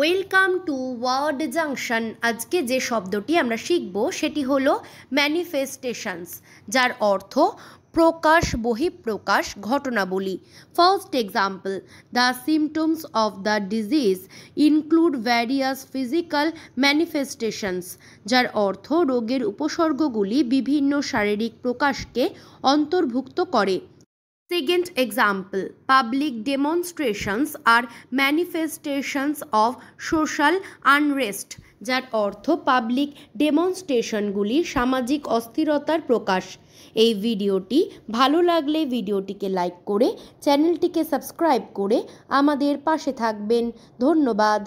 welcome to word junction আজকে যে শব্দটি আমরা শিখব সেটি হলো ম্যানিফেস্টেশনস যার অর্থ প্রকাশ বহিঃপ্রকাশ ঘটনাবলী first example the symptoms of the disease include various physical manifestations যার অর্থ রোগের উপসর্গগুলি বিভিন্ন শারীরিক প্রকাশকে অন্তর্ভুক্ত করে second example public demonstrations are manifestations of social unrest যার অর্থ পাবলিক ডেমনস্ট্রেশনগুলি সামাজিক অস্থিরতার প্রকাশ এই ভিডিওটি ভালো লাগলে ভিডিওটিকে লাইক করে চ্যানেলটিকে সাবস্ক্রাইব করে আমাদের পাশে থাকবেন ধন্যবাদ